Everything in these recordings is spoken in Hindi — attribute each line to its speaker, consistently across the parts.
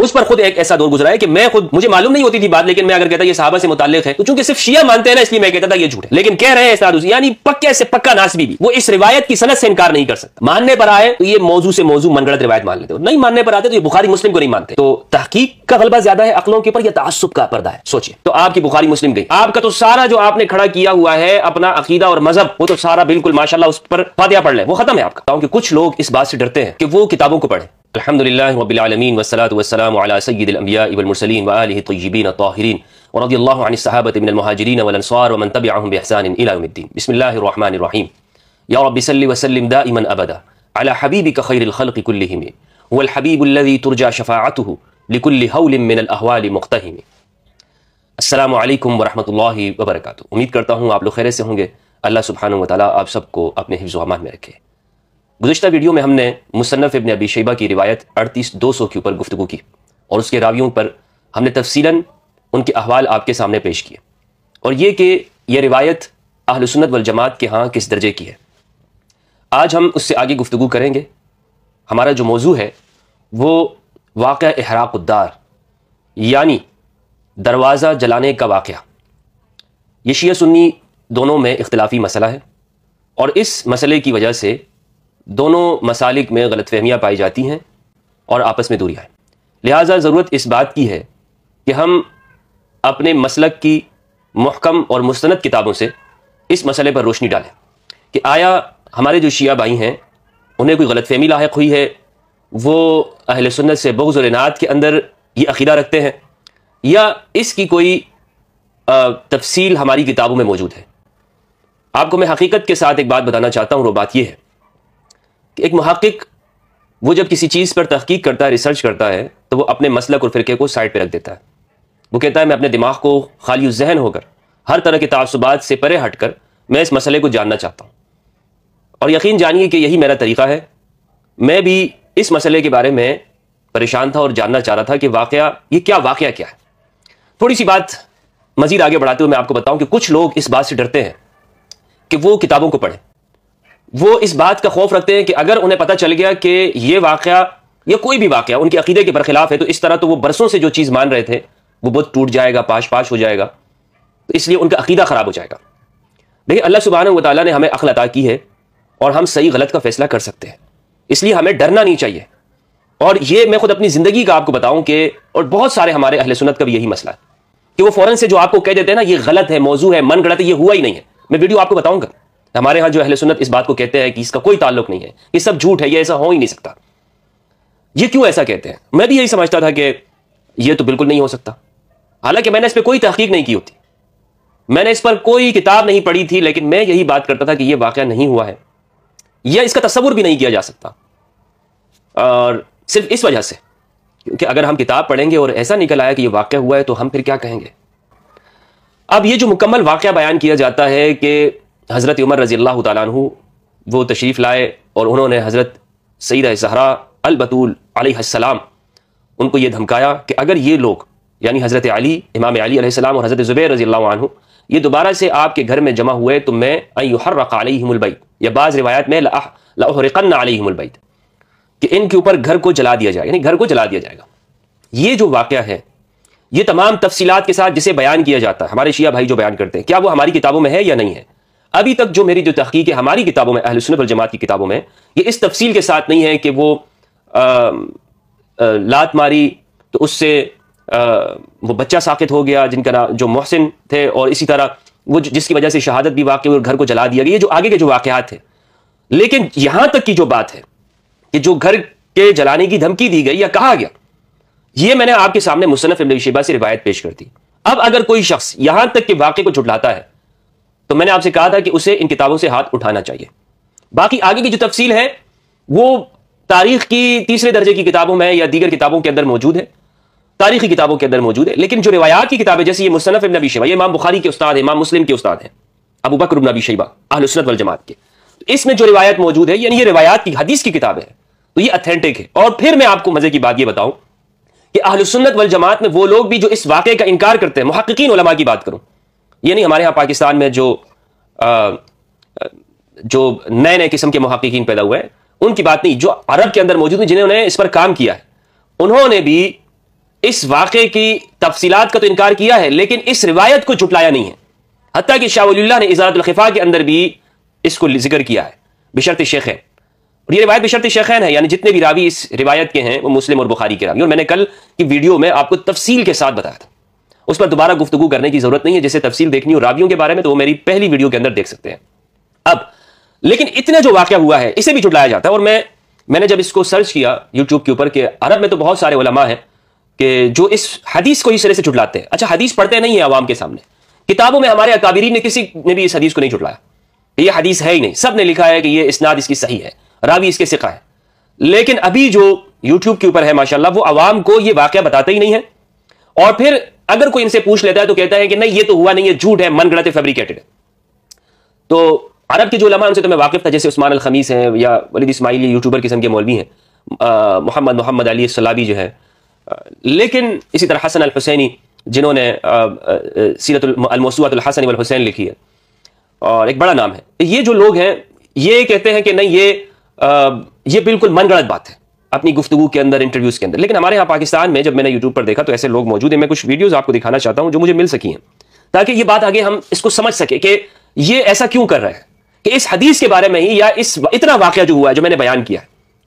Speaker 1: मुझ पर खुद एक ऐसा दौर गुजरा है कि मैं खुद मुझे मालूम नहीं होती थी बात लेकिन मैं अगर कहता ये साहबा से मुताल है तो चूंकि सिर्फ शिया मानते हैं ना इसलिए मैं कहता था ये झूठ है लेकिन कह रहे हैं यानी पक्के से पक्का नासबी भी वो इस रिवायत की सनत से इनकार नहीं कर सकता मानने पर आए तो ये मौजू से मौजू मनगढ़ रिवायत मान लेते नहीं मानने पर आते तो ये बुखारी मुस्लिम को नहीं मानते तो तहकीक का गलबा ज्यादा है अकलों के ऊपर या तासुब का पर्दा है सोचिए तो आपकी बुखारी मुस्लिम गई आपका तो सारा जो आपने खड़ा किया हुआ है अपना अकीदा और मजहब वो तो सारा बिल्कुल माशाला उस पर फादिया पढ़ लें वो खत्म है आपका क्योंकि कुछ लोग इस बात से डरते हैं कि वो किताबों को पढ़े الحمد لله رب العالمين والصلاة والسلام على سيد الأنبياء والمرسلين وآله الطيبين الطاهرين ورضي الله عن الصحابة من المهاجرين والأنصار ومن تبعهم بإحسان إلى يوم الدين بسم الله الرحمن الرحيم يا رب سل وسلم دائما أبدا على حبيبك خير الخلق كلهم هو الحبيب الذي ترجى شفاعته لكل هول من الأهوال مقتهم السلام عليكم ورحمة الله وبركاته آپ करता हूँ سے ہوں گے اللہ سبحانه وتعالى آپ سب کو اپنے حفظ و अमान میں رکھے गुजशत वीडियो में हमने मुसन्फ़ इबन अबी शेबा की रिवायत अड़तीस दो सौ के ऊपर गुफ्तु की और उसके रावियों पर हमने तफसीला उनके अहवाल आपके सामने पेश किए और ये कि यह रिवायत अहलसन्नत वजमात के यहाँ किस दर्जे की है आज हम उससे आगे गुफ्तु करेंगे हमारा जो मौजू है वो वाक़ अहराकुद्दार यानी दरवाज़ा जलाने का वाक़ ये सुन्नी दोनों में इख्तलाफी मसला है और इस मसले की वजह से दोनों मसालिक में गलत फहमियाँ पाई जाती हैं और आपस में दूरियाँ हैं लिहाजा ज़रूरत इस बात की है कि हम अपने मसलक की महकम और मुस्ंद किताबों से इस मसले पर रोशनी डालें कि आया हमारे जो शिया भाई हैं उन्हें कोई गलत फहमी लाक हुई है वो अहल सुन्नत से बगज़ के अंदर ये अकीदा रखते हैं या इसकी कोई तफसील हमारी किताबों में मौजूद है आपको मैं हकीकत के साथ एक बात बताना चाहता हूँ वो बात यह है कि एक महाकिक वो जब किसी चीज़ पर तहकीक करता है रिसर्च करता है तो वो अपने मसलक और फ़िरके को साइड पर रख देता है वो कहता है मैं अपने दिमाग को खाली जहन होकर हर तरह के तसुबात से परे हट कर मैं इस मसले को जानना चाहता हूँ और यकीन जानिए कि यही मेरा तरीक़ा है मैं भी इस मसले के बारे में परेशान था और जानना चाह रहा था कि वाक़ ये क्या वाक़ क्या है थोड़ी सी बात मज़ीद आगे बढ़ाते हुए मैं आपको बताऊँ कि कुछ लोग इस बात से डरते हैं कि वो किताबों को पढ़ें वो इस बात का खौफ रखते हैं कि अगर उन्हें पता चल गया कि ये वाक़ या कोई भी वाक़ उनके अकीदे के बरखिलाफ है तो इस तरह तो वो बरसों से जो चीज़ मान रहे थे वो बहुत टूट जाएगा पाश पाश हो जाएगा तो इसलिए उनका अकीदा ख़राब हो जाएगा देखिए अल्लाह सुबहान वाली ने हमें अखल अता की है और हम सही गलत का फैसला कर सकते हैं इसलिए हमें डरना नहीं चाहिए और ये मैं खुद अपनी ज़िंदगी का आपको बताऊं कि और बहुत सारे हमारे अहल सुनत का भी यही मसला है कि वो फ़ौरन से जो आपको कह देते हैं ना ये गलत है मौजू है मन गलत है ये हुआ ही नहीं है मैं वीडियो आपको बताऊंगा हमारे यहाँ जो अहल सुन्नत इस बात को कहते हैं कि इसका कोई ताल्लुक नहीं है ये सब झूठ है ये ऐसा हो ही नहीं सकता ये क्यों ऐसा कहते हैं मैं भी यही समझता था कि ये तो बिल्कुल नहीं हो सकता हालांकि मैंने इस पर कोई तहकीक नहीं की होती मैंने इस पर कोई किताब नहीं पढ़ी थी लेकिन मैं यही बात करता था कि यह वाक़ नहीं हुआ है यह इसका तस्वुर भी नहीं किया जा सकता और सिर्फ इस वजह से क्योंकि अगर हम किताब पढ़ेंगे और ऐसा निकल आया कि यह वाक्य हुआ है तो हम फिर क्या कहेंगे अब ये जो मुकम्मल वाक्य बयान किया जाता है कि हज़रत उमर रज़ी अल्लाह तु वो तशरीफ़ लाए और उन्होंने हज़रत सईद सहरा अलबतूल आलम उनको ये धमकाया कि अगर ये लोग यानी हज़रत अली इमाम अली सलाम और हज़रत ज़ुबैर रज़ी अल्लाह ये दोबारा से आपके घर में जमा हुए तो मैं अयुहरक़ालबैत या बाज़ रिवायत में लाहरक़न्नाबैत कि इनके ऊपर घर को जला दिया जाए यानी घर को जला दिया जाएगा ये जो वाक़ है ये तमाम तफसीत के साथ जिसे बयान किया जाता है हमारे शिया भाई जो बयान करते हैं क्या वो हमारी किताबों में है या नहीं है अभी तक जो मेरी जो तहकीक है हमारी किताबों में और जमात की किताबों में ये इस तफसील के साथ नहीं है कि वो आ, आ, लात मारी तो उससे आ, वो बच्चा साकित हो गया जिनका नाम जो मोहसिन थे और इसी तरह वो जिसकी वजह से शहादत भी वाकई और घर को जला दिया गया ये जो आगे के जो वाकत थे लेकिन यहाँ तक की जो बात है कि जो घर के जलाने की धमकी दी गई या कहा गया ये मैंने आपके सामने मुसनफ़ इबन शिबा से रिवायत पेश कर दी अब अगर कोई शख्स यहाँ तक के वाक़े को जुटलाता है तो मैंने आपसे कहा था कि उसे इन किताबों से हाथ उठाना चाहिए बाकी आगे की जो तफसील है वो तारीख की तीसरे दर्जे की किताबों में या दीगर किताबों के अंदर मौजूद है तारीखी किताबों के अंदर मौजूद है लेकिन जो रिवायात की किताबें जैसे ये मुसनफ़ इब नबी शेबा ये इमाम बुखारी के उस्ताद है इमाम मुस्लिम के उस्ताद हैं अबू बकर नबी शैबा अहलसनत वल जमात के तो इसमें जो रिवायत मौजूद है यानी ये रिवायात की हदीस की किताब है तो ये अथेंटिक है और फिर मैं आपको मजे की बात ये बताऊं कि अहलसनत वल जमात में वो लोग भी जो इस वाक्य का इनकार करते हैं महक्कीन की बात करूं ये नहीं हमारे यहाँ पाकिस्तान में जो आ, जो नए नए किस्म के मुहकिन पैदा हुए हैं उनकी बात नहीं जो अरब के अंदर मौजूद हैं जिन्होंने इस पर काम किया है उन्होंने भी इस वाक़े की तफसीत का तो इनकार किया है लेकिन इस रिवायत को जुटलाया नहीं है हती कि शाह ने इजारतलखफ़ा के अंदर भी इसको जिक्र किया है बिशरत शेखैन और ये रिवायत बिशरत शेखैन है यानी जितने भी रावी इस रिवायत के हैं वो मुस्लिम और बुखारी के रावी और मैंने कल की वीडियो में आपको तफसील के साथ बताया था उस पर दोबारा गुफ्तु करने की जरूरत नहीं है जैसे तफसील देखनी हो रावियों के बारे में तो वो मेरी पहली वीडियो के अंदर देख सकते हैं अब लेकिन इतना जो वाक्य हुआ है इसे भी जुटलाया जाता है और मैं मैंने जब इसको सर्च किया यूट्यूब के ऊपर कि अरब में तो बहुत सारे उलमा हैं कि जो इस हदीस को इस तरह से जुटलाते हैं अच्छा हदीस पढ़ते नहीं है आवाम के सामने किताबों में हमारे अकाबरीन ने किसी ने भी इस हदीस को नहीं जुटलाया ये हदीस है ही नहीं सब ने लिखा है कि ये इसनाद इसकी सही है रावी इसके सिखा है लेकिन अभी जो यूट्यूब के ऊपर है माशाल्लाह वो आवाम को ये वाक्य बताते ही नहीं है और फिर अगर कोई इनसे पूछ लेता है तो कहता है कि नहीं ये तो हुआ नहीं है झूठ है मन गणत फेब्रिकेटेड है तो अरब के जो लमा उनसे तो मैं वाकिफ था जैसे उस्मान खमीस हैं या वलीद इसमाइली यूट्यूबर किस्म के मौलवी हैं मोहम्मद मोहम्मद अली सलाबी जो है लेकिन इसी तरह हसन अल हुसैनी जिन्होंने सीरतमौसूत हसन हुसैन लिखी है और एक बड़ा नाम है ये जो लोग हैं ये कहते हैं कि नहीं ये आ, ये बिल्कुल मनगढ़ंत बात है अपनी गुफ्तु के अंदर इंटरव्यूज के अंदर लेकिन हमारे यहाँ पाकिस्तान में जब मैंने यूट्यूब पर देखा तो ऐसे लोग मौजूद हैं मैं कुछ वीडियोज आपको दिखाना चाहता हूँ जो मुझे मिल सकी है ताकि ये बात आगे हम इसको समझ सके कि ये ऐसा क्यों कर रहा है कि इस हदीस के बारे में ही या इस इतना वाक्य जो हुआ है जो मैंने बयान किया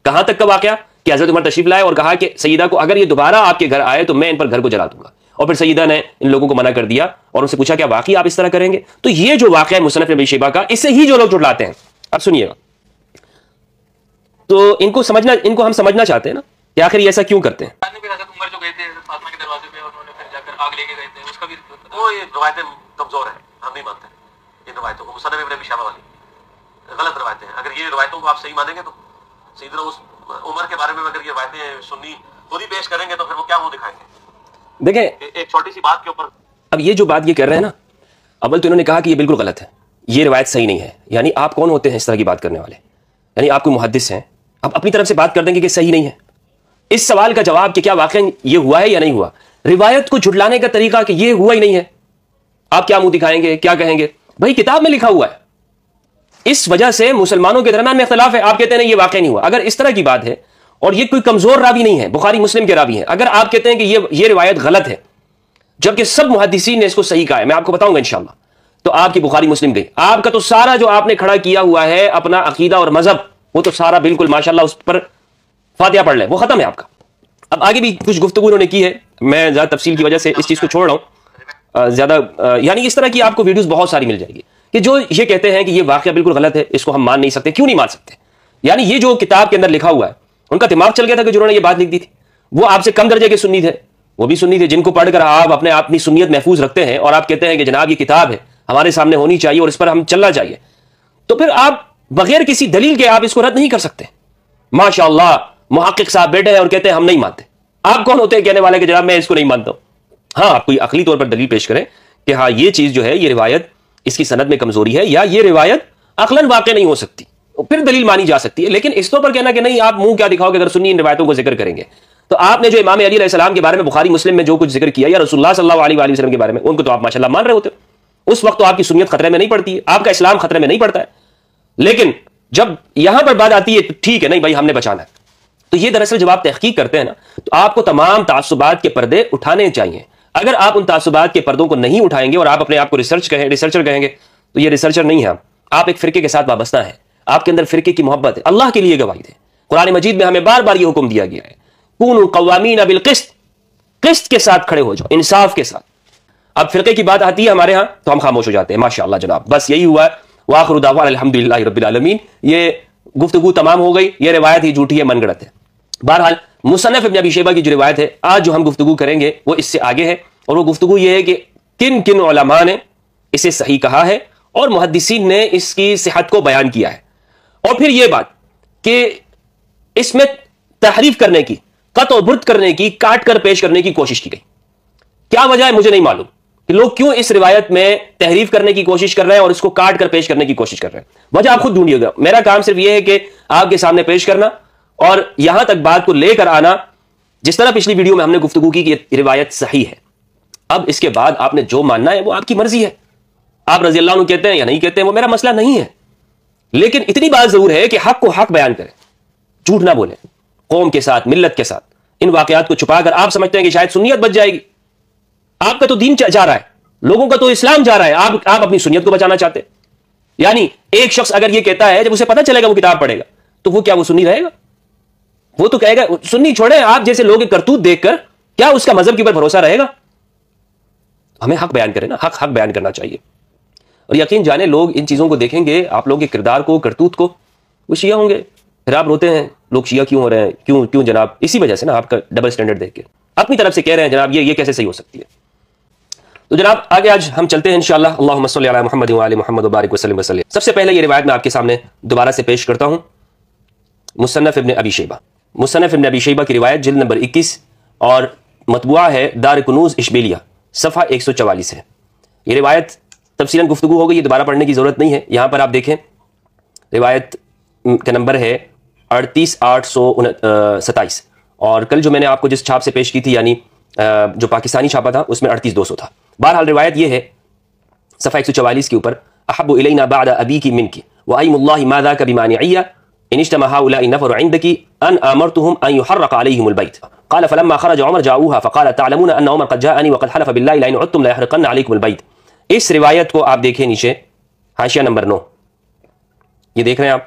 Speaker 1: कहां तक का वाक्य कि हजरत उमर तशीफ लाए और कहा कि सईदा को अगर ये दोबारा आपके घर आए तो मैं इन पर घर को जला दूंगा और फिर सईदा ने इन लोगों को मना कर दिया और उनसे पूछा क्या वाकई आप इस तरह करेंगे तो ये जो वाक्य है मुसनफ नबी शेबा का इसे ही जो लोग जुड़लाते हैं अब सुनिएगा तो इनको समझना इनको हम समझना चाहते हैं ना कि आखिर ये ऐसा क्यों करते हैं तो, तो फिर वो क्या दिखाएंगे देखें एक छोटी सी बात के ऊपर अब ये जो बात ये कर रहे हैं ना अव्वल तो इन्होंने कहा कि ये बिल्कुल गलत है ये रिवायत सही नहीं है यानी आप कौन होते हैं इस तरह की बात करने वाले यानी आप कोई मुहदस हैं अब अपनी तरफ से बात कर देंगे कि सही नहीं है इस सवाल का जवाब कि क्या वाकई ये हुआ है या नहीं हुआ रिवायत को झुटलाने का तरीका कि ये हुआ ही नहीं है आप क्या मुंह दिखाएंगे क्या कहेंगे भाई किताब में लिखा हुआ है इस वजह से मुसलमानों के दरमियान में खिलाफ है आप कहते हैं ये वाकई नहीं हुआ अगर इस तरह की बात है और ये कोई कमजोर रावी नहीं है बुखारी मुस्लिम के रावी है अगर आप कहते हैं कि ये ये रिवायत गलत है जबकि सब मुहदसिन ने इसको सही कहा है मैं आपको बताऊंगा इंशाला तो आपकी बुखारी मुस्लिम गई आपका तो सारा जो आपने खड़ा किया हुआ है अपना अकीदा और मजहब वो तो सारा बिल्कुल माशाल्लाह उस पर फातिया पढ़ लें वो खत्म है आपका अब आगे भी कुछ गुफ्तु उन्होंने की है मैं ज़्यादा तफसील की वजह से इस चीज़ को छोड़ रहा हूँ ज़्यादा यानी इस तरह की आपको वीडियोज़ बहुत सारी मिल जाएगी कि जो ये कहते हैं कि ये वाक्य बिल्कुल गलत है इसको हम मान नहीं सकते क्यों नहीं मान सकते यानी ये जो किताब के अंदर लिखा हुआ है उनका दिमाग चल गया था कि जिन्होंने ये बात लिख दी थी वो आपसे कम दर्जे के सुन्नी थे वो भी सुन्नी थे जिनको पढ़कर आप अपने अपनी सुनीत महफूज रखते हैं और आप कहते हैं कि जनाब ये किताब है हमारे सामने होनी चाहिए और इस पर हम चलना चाहिए तो फिर आप बगैर किसी दलील के आप इसको रद्द नहीं कर सकते माशा महाकिक साहब बैठे हैं और कहते हैं हम नहीं मानते आप कौन होते हैं कहने वाले के जनाब मैं इसको नहीं मानता हूं हाँ आप कोई अखली तौर पर दलील पेश करें कि हाँ ये चीज जो है ये रिवायत इसकी सनत में कमजोरी है या ये रिवायत अकलन वाक़ नहीं हो सकती फिर दलील मानी जा सकती है लेकिन इस तौर पर कहना कि नहीं आप मुंह क्या दिखाओगे अगर सुनी इन रिवायतों को जिक्र करेंगे तो आपने जो इमाम अली के बारे में बुखारी मुस्लिम में जो कुछ जिक्र किया या रसुल्ला के बारे में उनको तो आप माशाला मान रहे होते उस वक्त तो आपकी सुनियत खतरे में नहीं पड़ती है आपका इस्लाम खतरे में नहीं पड़ता है लेकिन जब यहां पर बात आती है तो ठीक है नहीं भाई हमने बचाना है तो ये दरअसल जब आप तहकीक करते हैं ना तो आपको तमाम तासुबात के पर्दे उठाने चाहिए अगर आप उन तासुबात के पर्दों को नहीं उठाएंगे और आप अपने आप को रिसर्च कहें रिसर्चर कहेंगे तो ये रिसर्चर नहीं है आप एक फिरके के साथ वाबस्ता है आपके अंदर फिरके की मोहब्बत है अल्लाह के लिए गवाही थे कुरान मजीद में हमें बार बार ये हुक्म दिया गया है कून कवामीन अबिल किस्त किस्त के साथ खड़े हो जाओ इंसाफ के साथ अब फिरके की बात आती है हमारे यहां तो हम खामोश हो जाते हैं माशा जनाब बस यही हुआ है वाखर उदावा अलहमदिल्ला रबीआलमीन ये गुफ्तु तमाम हो गई ये रिवायत ही झूठी है मनगढ़ है बहरहाल मुसनफ़ इबन अभी शेबा की जो रिवायत है आज जो हम गुफ्तु करेंगे वो इससे आगे है और वो गुफ्तु ये है कि किन किन ओलमा ने इसे सही कहा है और मुहदसिन ने इसकी सेहत को बयान किया है और फिर यह बात कि इसमें तहरीफ करने की कत और बुरद करने की काट कर पेश करने की कोशिश की गई क्या वजह है मुझे नहीं मालूम कि लोग क्यों इस रिवायत में तहरीफ करने की कोशिश कर रहे हैं और इसको काट कर पेश करने की कोशिश कर रहे हैं वजह आप खुद ढूंढिएगा मेरा काम सिर्फ यह है कि आपके सामने पेश करना और यहां तक बात को लेकर आना जिस तरह पिछली वीडियो में हमने गुफ्तगु की कि रिवायत सही है अब इसके बाद आपने जो मानना है वो आपकी मर्जी है आप रजी अल्लाह कहते हैं या नहीं कहते हैं वो मेरा मसला नहीं है लेकिन इतनी बात जरूर है कि हक को हक बयान करें झूठ ना बोले कौम के साथ मिल्लत के साथ इन वाकयात को छुपाकर आप समझते हैं कि शायद सुनियत बच जाएगी आपका तो दीन जा रहा है लोगों का तो इस्लाम जा रहा है आप आप अपनी सुनियत को बचाना चाहते यानी एक शख्स अगर ये कहता है जब उसे पता चलेगा वो किताब पढ़ेगा तो वो क्या वो सुनी रहेगा वो तो कहेगा सुनी छोड़े आप जैसे लोग करतूत देखकर क्या उसका मजहब के ऊपर भरोसा रहेगा हमें हक बयान करें ना हक हक बयान करना चाहिए और यकीन जाने लोग इन चीज़ों को देखेंगे आप लोगों के किरदार को करतूत को वो शिया होंगे फिर आप रोते हैं लोग शिया क्यों हो रहे हैं क्यों क्यों जनाब इसी वजह से ना आपका डबल स्टैंडर्ड देख के अपनी तरफ से कह रहे हैं जनाब ये ये कैसे सही हो सकती है तो जनाब आगे आज हम चलते हैं इनशाला मोहम्मद मोहम्मद मुबारक वसलम वसलम सबसे पहले ये रिवायत मैं आपके सामने दोबारा से पेश करता हूँ मुसनफ़ इबन अबी शेबा मुसनफ़ इबन अबी शेबा की रिवायत जिल नंबर इक्कीस और मतबुआ है दार कनूज़ इशबेलिया सफ़ा एक सौ चवालीस है ये रिवायत तफसीला गुफ्तु हो गई ये दोबारा पढ़ने की ज़रूरत नहीं है यहाँ पर आप देखें रिवायत का नंबर है अड़तीस आठ सौ सताईस और कल जो मैंने आपको जिस छाप से पेश की थी यानी जो पाकिस्तानी छापा था उसमें अड़तीस दो सौ था بہرحال روایت یہ ہے صفحہ 144 کے اوپر احب الینا بعد ابی کی من کی وایم اللہ ماذا کا بیمانعیہ ان اجتمع هؤلاء النفر عندك ان امرتهم ان يحرق عليهم البيت قال فلما خرج عمر جاؤوها فقال تعلمون ان عمر قد جاءني وقد حلف بالله لئن عدتم لا يحرقن عليكم البيت اس روایت کو آپ دیکھیں نیچے حاشیہ نمبر نو یہ دیکھ رہے ہیں آپ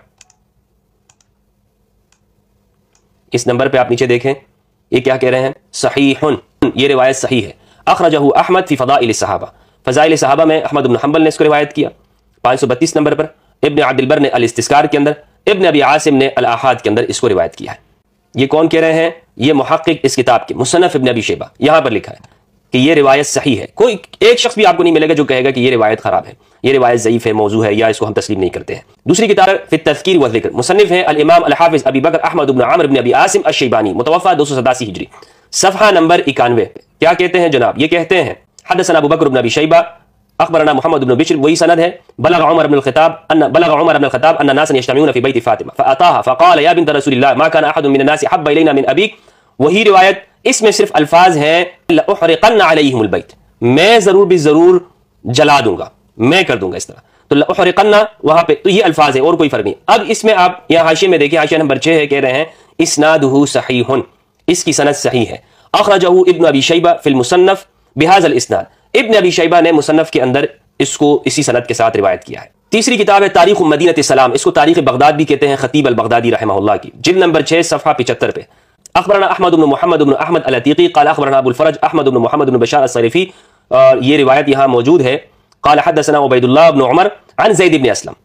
Speaker 1: اس نمبر پہ آپ نیچے دیکھیں یہ کیا کہہ رہے ہیں صحیح یہ روایت صحیح ہے अखरजह अहमद फ़ी फ़दाइल सहाबा फ़ज़ाइल सहाबा में अहमद इब्न हम्बल ने इसको रिवायत किया पाँच सौ बत्तीस नंबर पर इब्न अदिलबर ने अलस्तिस्कार के अंदर इबन अबी आसिम ने अलाहाद के अंदर इसको रिवायत किया है ये कौन कह रहे हैं ये महक़ इस किताब के मुसनफ़ इब्न अबी शेबा यहाँ पर लिखा है कि ये रिवायत सही है कोई एक शख्स भी आपको नहीं मिलेगा जो कहेगा कि ये रिवायत ख़राब है ये रिवायत ज़यीफ़ है मौजू है या इसको हम तस्लीम नहीं करते हैं दूसरी किताब फिर तस्कीर व जिक्र मुसनफ़ है अलिमाम अलहाफ़ अबी बकर अहमद इब्न आमर अबी आसिम अशैबानी मुतवफ़ा दो सौ सतासी हिजरी सफ़ा नंबर इक्यानवे क्या कहते हैं जनाब ये कहते हैं हदसन अबू बकर नबी शैबा अखबरना मोहम्मद बिश्र वही सनद है बलग उमर खिताब बलग उमर खिताब नास फी बैत फातिमा फअताहा फकाल या बिन मा कान अहद मिन नास इलैना मिन अबीक वही रिवायत इसमें सिर्फ अल्फाज हैं बैत मैं जरूर भी जरूर जला दूंगा मैं कर दूंगा इस तरह तो लहरकन्ना वहां पे तो ये अल्फाज है और कोई फर्क नहीं अब इसमें आप यहाँ हाशिए में देखिए हाशिया नंबर छः है कह रहे हैं इसनादहू सही इसकी सनद सही है अखरज इबन अबी शैबा फिलमसनफ़ बिहाजल इसनाद इबन अबी शैबा ने मुसनफ़ के अंदर इसको इसी सनत के साथ रिवायत किया है तीसरी किताब है तारीख मदीनत सलाम इसको तारीख बगदाद भी कहते हैं खतीब अल बगदादी रहमल्ला की जिल नंबर छः सफ़ा पिचत्तर पे अखबरना अहमद उबन मोहम्मद उबन अहमद अलतीकी काला अखबरना अबुलफरज अहमद उबन मोहम्मद उन बशार शरीफी और ये रिवायत यहाँ मौजूद है काला हदसना उबैदुल्ला अबन उमर अन जैद इबन असलम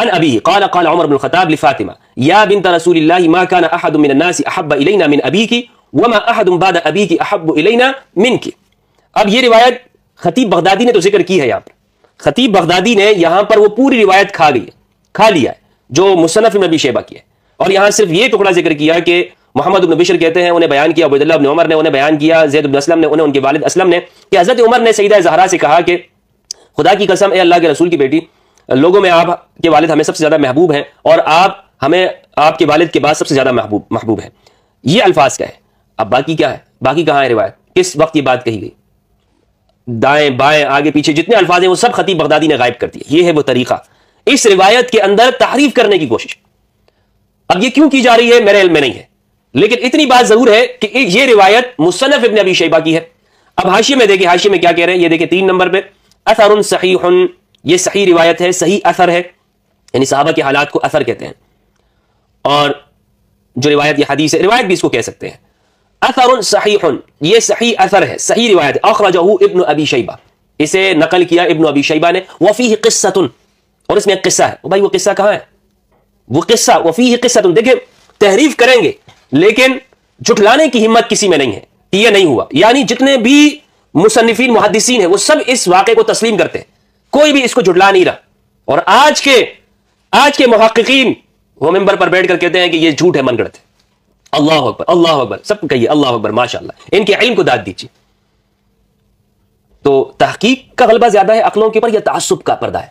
Speaker 1: عن ابي قال قال عمر بن الخطاب لفاطمه يا بنت رسول الله ما كان احد من الناس احب الينا من ابيك वमा अहद अबी की अहब इलेना मिन की अब ये रिवायत खतीब बगदादी ने तो जिक्र की है यहाँ पर खतीब बगदादी ने यहाँ पर वो पूरी रिवायत खा गई खा लिया है जो मुसनफ नबी शेबा की है और यहाँ सिर्फ ये टुकड़ा जिक्र किया कि मोहम्मद उबन कहते हैं उन्हें बयान किया अब उमर ने उन्हें बयान किया जैद असलम ने उन्हें उनके वालद असलम ने कि हज़रत उमर ने सईद जहरा से कहा कि खुदा की कसम ए अल्लाह के रसूल की बेटी लोगों में आप के वालद हमें सबसे ज़्यादा महबूब हैं और आप हमें आपके वालद के बाद सबसे ज़्यादा महबूब महबूब है ये अल्फाज का है अब बाकी क्या है बाकी कहां है रिवायत किस वक्त ये बात कही गई दाएं बाएं आगे पीछे जितने अल्फाज हैं वो सब खतीब बगदादी ने गायब कर दिया ये है वो तरीका इस रिवायत के अंदर तारीफ करने की कोशिश अब ये क्यों की जा रही है मेरे इल्म में नहीं है लेकिन इतनी बात जरूर है कि ये रिवायत मुसनफ इबन अबी शैबा की है अब हाशिए में देखिए हाशिए में क्या कह रहे हैं ये देखिए तीन नंबर पर असर सही ये सही रिवायत है सही असर है यानी साहबा के हालात को असर कहते हैं और जो रिवायत यह हदीस है रिवायत भी इसको कह सकते हैं असर सही ये सही असर है सही रिवायत है अखरजहू इब्न अबी शैबा इसे नकल किया इब्न अबी शैबा ने वफ़ी किस्सतुन और इसमें एक किस्सा है भाई वो किस्सा कहाँ है वो किस्सा वफ़ी किस्सतुन देखिए तहरीफ करेंगे लेकिन जुटलाने की हिम्मत किसी में नहीं है यह नहीं हुआ यानी जितने भी मुसनफिन मुहदसिन है वो सब इस वाक़े को तस्लीम करते हैं कोई भी इसको जुटला नहीं रहा और आज के आज के महक्कीन वो मेंबर पर बैठ कर कहते हैं कि ये झूठ है मनगढ़ अल्लाह अकबर अल्लाह अकबर सब कहिए अल्लाह अकबर माशा इनके इल्म को दाद दीजिए तो तहकीक का गलबा ज्यादा है अकलों के ऊपर या तसुब का पर्दा है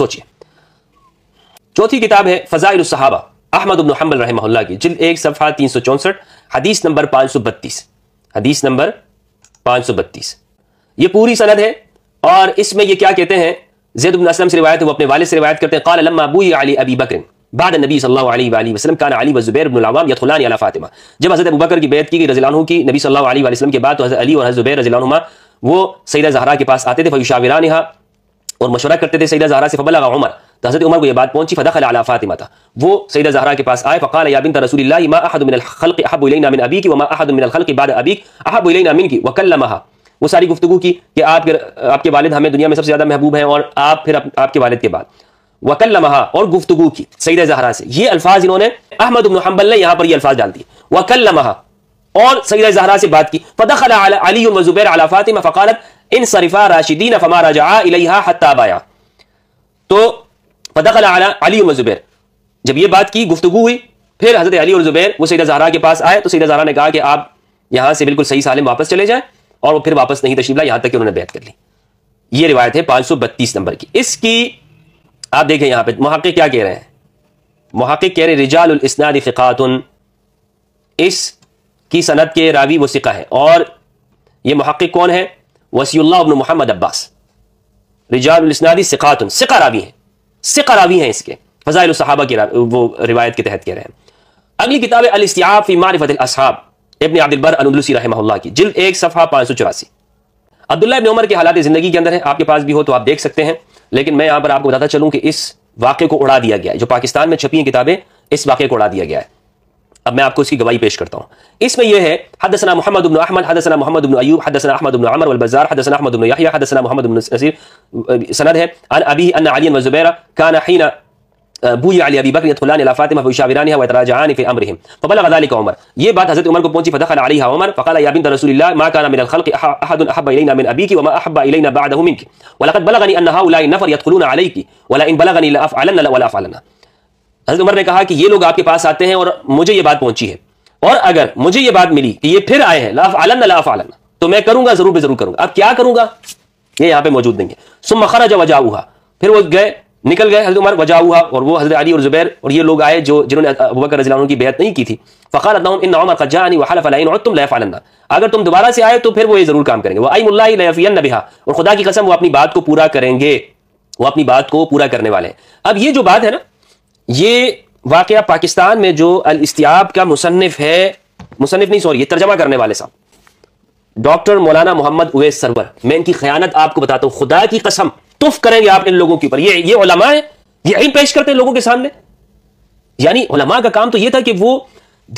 Speaker 1: सोचिए चौथी किताब है फजाइल सहाबा अहमद उबन हम्बल रहमल्ला की जिल एक सफ़ा तीन सौ चौंसठ हदीस नंबर पांच सौ बत्तीस हदीस नंबर पांच सौ बत्तीस ये पूरी सनद है और इसमें ये क्या कहते हैं जैद उबन असलम से रिवायत है वो अपने वाले से रिवायत करते हैं काल अबू अली अबी बकर बाद नबी सल्लल्लाहु वसल्लम का अली वज़ुबैर इब्न अवाम यदखुलान अला फातिमा जब हज़रत अबूबकर की बैत की गई रज़ी की नबी सल्लल्लाहु अलैहि वसल्लम के बाद तो हज़रत अली और हज़रत ज़ुबैर रज़ी वो सैदा जहरा के पास आते थे फ़युशाविरान और मशवरा करते थे सैदा जहरा से फ़बल उमर तो हज़रत उमर को यह बात पहुंची फ़दखल अला फातिमा था वो सैदा जहरा के पास आए फ़काल याबिन रसूल मा अहद मिन खल्क अहब इलैना मिन अबी की वमा अहद मिन खल्क बाद अबी अहब इलैना मिन की महा वो सारी गुफ्तु की कि आपके आपके वालिद हमें दुनिया में सबसे ज़्यादा महबूब हैं और आप फिर आपके वालिद के बाद वकल और गुफ्तगु की सईद जहरा से ये अल्फाज इन्होंने अहमद उबन ने यहां पर ये अल्फाज डाल दिए वकल और सईद जहरा से बात की फतखल अली फ़कालत इन शरीफा राशिदीन फमा रजा तो फतखल जब ये बात की गुफ्तु हुई फिर हज़रत अली और जुबैर वो सईदा जहरा के पास आए तो सईदा जहरा ने कहा कि आप यहां से बिल्कुल सही सालिम वापस चले जाएं और वो फिर वापस नहीं तशीब यहां तक कि उन्होंने बैत कर ली ये रिवायत है पांच सौ बत्तीस नंबर की इसकी आप देखें यहाँ पे महा क्या कह रहे हैं महा कह रहे रिजाल इसनाद फ़िकातन इस की सनत के रावी वो सिका है और ये महा कौन है वसील्ला अबन मोहम्मद अब्बास रिजालनादी सिकातन सिका रावी हैं सिका रावी हैं इसके फ़जाइल साहबा की वो रिवायत के तहत कह रहे हैं अगली किताब है अलस्तियाफ़ी मारफत असहाब इबन अब्दुलबर अनुलूसी रहमल्ला की जिल्द एक सफ़ा पाँच सौ चौरासी अब्दुल्ला इबन उमर के हालात ज़िंदगी के अंदर है आपके पास भी हो तो आप देख सकते हैं लेकिन मैं यहां पर आपको बताता चलूं कि इस वाक्य को उड़ा दिया गया है जो पाकिस्तान में छपी किताबें इस वाक्य को उड़ा दिया गया है अब मैं आपको इसकी गवाही पेश करता हूं इसमें यह है हदसना मोहम्मद उबन अहमद हदसना मोहम्मद उबन अयूब हदसना अहमद उबन अमर अलबजार हदसना अहमद उबन यहिया हदसना मोहम्मद उबन नसीर सनद है अन अभी अन अली वजुबैरा काना हीना علي ابي بكر يدخلان الى فاطمه فيشاورانها ويتراجعان في امرهم فبلغ ذلك عمر يبات بعد حضرت عمر کو پہنچی فدخل عليها عمر فقال يا بنت رسول الله ما كان من الخلق احد احب الينا من ابيك وما احب الينا بعده منك ولقد بلغني ان هؤلاء النفر يدخلون عليك ولا ان بلغني لافعلن ولا افعلن حضرت عمر نے کہا کہ یہ لوگ آپ کے پاس آتے ہیں اور مجھے یہ بات پہنچی ہے اور اگر مجھے یہ بات ملی کہ یہ پھر آئے ہیں لا افعلن لا افعلن تو میں کروں گا ضرور بے ضرور کروں گا اب کیا کروں گا یہ یہاں پہ موجود نہیں ہے ثم خرج وجاؤها پھر وہ گئے निकल गए हजरत उमर वजा हुआ और वो हजरत अली और जुबैर और ये लोग आए जो जिन्होंने अबूबकर रजी की बेहत नहीं की थी फ़ार इन नाम खजानी फ़लाइन और तुम लफ़ालन्ना अगर तुम दोबारा से आए तो फिर वो ये ज़रूर काम करेंगे वह लफ़ियन नबिहा और खुदा की कसम वो अपनी बात को पूरा करेंगे वो अपनी बात को पूरा करने वाले हैं अब ये जो बात है ना ये वाक़ पाकिस्तान में जो अलस्तियाब का मुसनफ़ है मुसनफ़ नहीं सॉरी ये तर्जमा करने वाले साहब डॉक्टर मौलाना मोहम्मद उवैस सरवर मैं इनकी ख़यानत आपको बताता हूँ खुदा की कसम तुफ करेंगे आप इन लोगों के ऊपर ये ये उलमा है ये इन पेश करते हैं लोगों के सामने यानी उलमा का काम तो ये था कि वो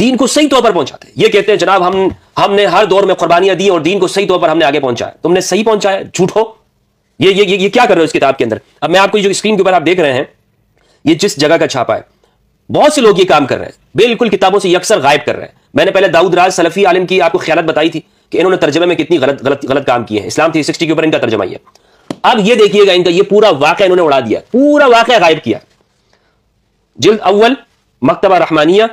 Speaker 1: दीन को सही तौर पर पहुंचाते ये कहते हैं जनाब हम हमने हर दौर में कुर्बानियां दी और दीन को सही तौर पर हमने आगे पहुंचाया तुमने सही पहुंचाया झूठो ये ये ये क्या कर रहे हो इस किताब के अंदर अब मैं आपको जो स्क्रीन के ऊपर आप देख रहे हैं ये जिस जगह का छापा है बहुत से लोग ये काम कर रहे हैं बिल्कुल किताबों से अक्सर गायब कर रहे हैं मैंने पहले दाऊद राज सलफी आलम की आपको ख्यालत बताई थी कि इन्होंने तर्जमे में कितनी गलत गलत गलत काम किए हैं इस्लाम थ्री सिक्सटी के ऊपर इनका तर्जमा है अब ये देखिएगा इनका ये पूरा वाक़ इन्होंने उड़ा दिया पूरा वाक़ गायब किया जिल्द अव्वल मकतबा रहमानिया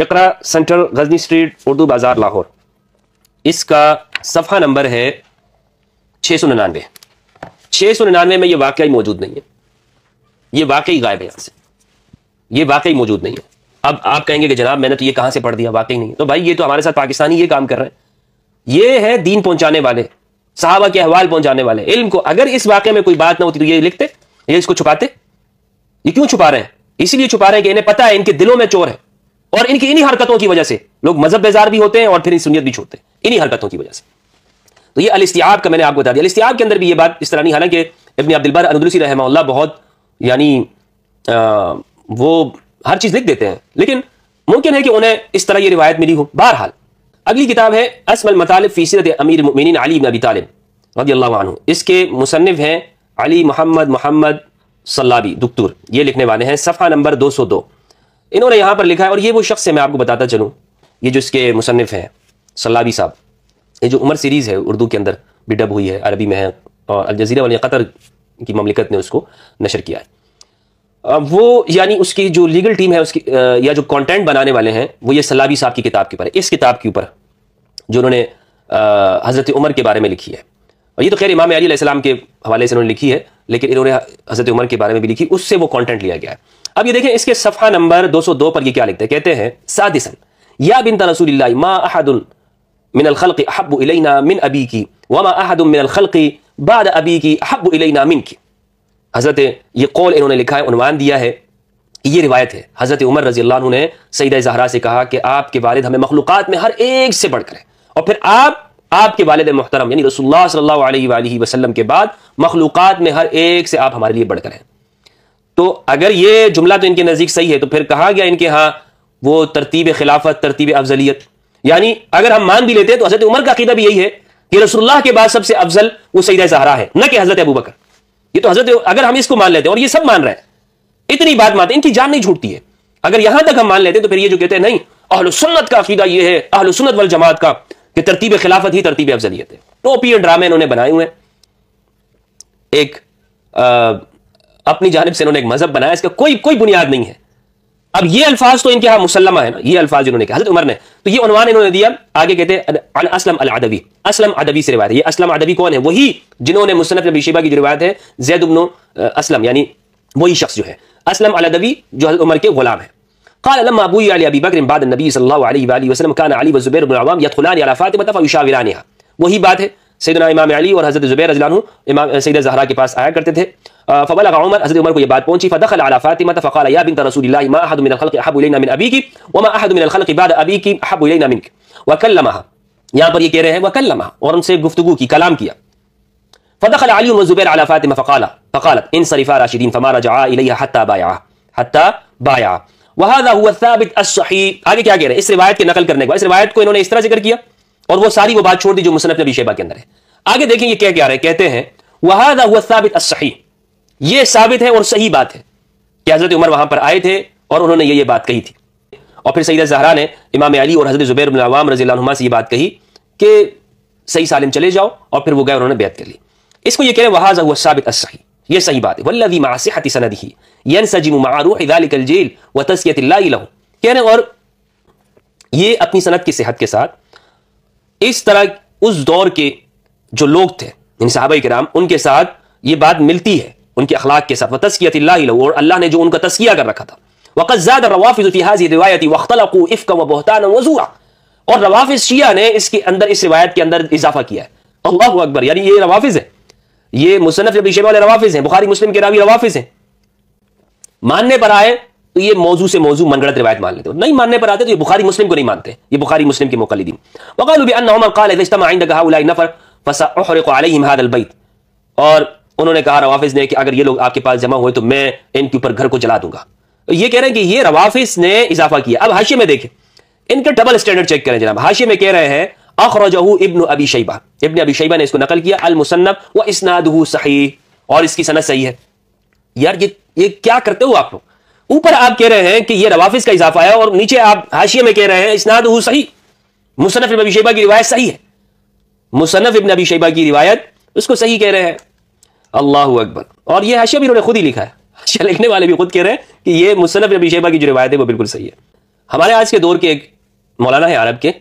Speaker 1: इकरा सेंटर गजनी स्ट्रीट उर्दू बाज़ार लाहौर इसका सफ़ा नंबर है छः सौ निन्यानवे छः सौ निन्यानवे में ये वाकई मौजूद नहीं है ये वाकई गायब है यहाँ से ये वाकई मौजूद नहीं है अब आप कहेंगे कि जनाब मैंने तो ये कहाँ से पढ़ दिया वाकई नहीं तो भाई ये तो हमारे साथ पाकिस्तानी ये काम कर रहे हैं ये है दीन पहुंचाने वाले साहबा के अहवाल पहुंचाने वाले इल्म को अगर इस वाक्य में कोई बात ना होती तो ये लिखते ये इसको छुपाते ये क्यों छुपा रहे हैं इसीलिए छुपा रहे हैं कि इन्हें पता है इनके दिलों में चोर है और इनकी इन्हीं हरकतों की वजह से लोग मजहब बेजार भी होते हैं और फिर सुनियत भी छोड़ते हैं इन्हीं हरकतों की वजह से तो ये अलस्तियाब का मैंने आपको बता दिया अलस्तियाब के अंदर भी ये बात इस तरह नहीं हालांकि इबन अब्दुलबर अनुदलसी रहमल्ला बहुत यानी वो हर चीज़ लिख देते हैं लेकिन मुमकिन है कि उन्हें इस तरह ये रिवायत मिली हो बहरहाल अगली किताब है असमल मतलब फ़ीसरत अमीर मिन अली नबी तालब रदी अल्लाह इसके मुसनफ़ हैं अली मोहम्मद मोहम्मद सलाबी दुकतूर ये लिखने वाले हैं सफ़ा नंबर दो सौ दो इन्होंने यहाँ पर लिखा है और ये वो शख्स है मैं आपको बताता चलूँ ये जो इसके मुसनफ़ हैं सलाबी साहब ये जो उमर सीरीज़ है उर्दू के अंदर भी डब हुई है अरबी में है और अलजीरा वाली कतर की ममलिकत ने उसको नशर किया है वो यानी उसकी जो लीगल टीम है उसकी या जो कंटेंट बनाने वाले हैं वो ये सलाबी साहब की किताब के ऊपर इस किताब के ऊपर जो उन्होंने हज़रत उमर के बारे में लिखी है और ये तो खैर इमाम अली के हवाले से उन्होंने लिखी है लेकिन इन्होंने हज़रत उमर के बारे में भी लिखी उससे वो कॉन्टेंट लिया गया है अब ये देखें इसके सफ़ा नंबर दो पर ये क्या लिखते हैं कहते हैं सादिसन या बिन तसूल मा अहदुल मिन अलखल हब्बु इलैना मिन अबी की वमा अहदुम मिन अलखल बाद अबी की हब्बु मिन की हज़रत ये कौल इन्होंने लिखा है उनवान दिया है ये रिवायत है हज़रत उमर रजी अल्लाह ने सईद जहरा से कहा कि आपके वालद हमें मखलूक़ात में हर एक से बढ़कर है और फिर आप आपके वालद मोहतरम यानी रसुल्ला वसलम के बाद मखलूक़ात में हर एक से आप हमारे लिए बढ़कर हैं तो अगर ये जुमला तो इनके नज़दीक सही है तो फिर कहा गया इनके यहाँ वो तरतीब खिलाफत तरतीब अफजलियत यानी अगर हम मान भी लेते हैं तो हज़रत उमर का अकीदा भी यही है कि रसुल्ला के बाद सबसे अफजल वो सईद जहरा है न कि हज़रत अबू बकर ये तो हजरत अगर हम इसको मान लेते हैं और ये सब मान रहे हैं इतनी बात मानते इनकी जान नहीं छूटती है अगर यहां तक हम मान लेते तो फिर ये जो कहते हैं नहीं अहल सुन्नत का अकीदा ये है अहल सुन्नत वाल जमात का कि तरतीब खिलाफत ही तरतीब अफजलियत है टोपी और ड्रामे इन्होंने बनाए हुए एक आ, अपनी जानब से इन्होंने एक मजहब बनाया इसका कोई कोई बुनियाद नहीं है अब ये अल्फाज तो इनके यहां मुसलमा है ना ये अल्फाज इन्होंने कहा हजरत उमर ने तो ये उनवान इन्होंने दिया आगे कहते हैं असलम अल अदबी असलम अदबी से रिवायत है ये असलम अदबी कौन है वही जिन्होंने मुसनफ नबी शिबा की जो रिवायत है जैद उमनो असलम यानी वही शख्स जो है असलम अल अदबी जो हजरत उमर के गुलाम है قال لما ابو يعلى ابي بكر بعد النبي صلى الله عليه واله وسلم كان علي وزبير بن عوام يدخلان على فاطمه فيشاورانها وهي बात سيدنا امام علي اور حضرت زبير رضی اللہ عنہ امام سیدہ زہرا کے پاس آیا کرتے تھے فبلغ عمر حضرت عمر کو یہ بات پہنچی فدخل على فاطمه فقال يا بنت رسول الله ما احد من الخلق احب الينا من ابيك وما احد من الخلق بعد ابيك احب الينا منك وكلمها یہاں پر یہ کہہ رہے ہیں وكلمها اور ان سے گفتگو کی کلام کیا فدخل علي والزبير على فاطمه فقال فقالت ان صرفا راشدين فما رجعا اليها حتى بايعا حتى بايعا وهذا هو الثابت الصحيح آگے کیا کہہ رہے ہیں اس روایت کی نقل کرنے کے بعد اس روایت کو انہوں نے اس طرح ذکر کیا और वो सारी वो बात छोड़ दी जो मुसनफ नबी शेबा के अंदर है आगे देखें ये क्या क्या रहे कहते हैं वहादा हुआ साबित असही ये साबित है और सही बात है कि हजरत उमर वहां पर आए थे और उन्होंने ये ये बात कही थी और फिर सईद जहरा ने इमाम अली और हजरत जुबैर अवाम रजी से ये बात कही कि सही सालिम चले जाओ और फिर वो गए उन्होंने बैत कर ली इसको ये कह रहे वहाजा हुआ साबित असही ये सही बात है वल्लवी वल्लदी मासहती सनद ही यन सजिम मारूल व तस्कियत कह रहे और ये अपनी सनत की सेहत के साथ इस तरह उस दौर के जो लोग थे साहबा कराम उनके साथ ये बात मिलती है उनके अखलाक के साथ व और अल्लाह ने जो उनका तस्किया कर रखा था वक़्ज़ाद रवाफ़िज़ रिवायती वख्तलकू इफ़ बहतान वजूरा और रवाफ शिया ने इसके अंदर इस रिवायत के अंदर इजाफा किया है अल्लाह अकबर यानी ये रवाफिज है ये मुसनफ़ नबी वाले रवाफिज हैं बुखारी मुस्लिम के रावी रवाफिज हैं मानने पर आए तो ये मौजू से मौजू मनगढ़ रिवायत मान लेते हो नहीं मानने पर आते तो ये बुखारी मुस्लिम को नहीं मानते ये बुखारी मुस्लिम के मौका नफर फसाबैत और उन्होंने कहा रवाफिज ने कि अगर ये लोग आपके पास जमा हुए तो मैं इनके ऊपर घर को जला दूंगा ये कह रहे हैं कि ये रवाफिस ने इजाफा किया अब हाशिए में देखें इनके डबल स्टैंडर्ड चेक करें जनाब हाशिए में कह रहे हैं अखरजहू इब्न अबी शैबा इब्न अबी शैबा ने इसको नकल किया अल मुसन्नब व इसनादहू सही और इसकी सनत सही है यार ये ये क्या करते हो आप लोग ऊपर आप कह रहे हैं कि यह रवाफिस का इजाफा है और नीचे आप हाशिए में कह रहे हैं इसनाद सही मुसनफ इबन अबी की रिवायत सही है मुसनफ इबन अबी की रिवायत उसको सही कह रहे हैं अल्लाह अकबर और यह हाशिया भी उन्होंने खुद ही लिखा है हाशिया लिखने वाले भी खुद कह रहे हैं कि यह मुसनफ नबी अबी की जो रिवायत है वो बिल्कुल सही है हमारे आज के दौर के एक मौलाना है अरब के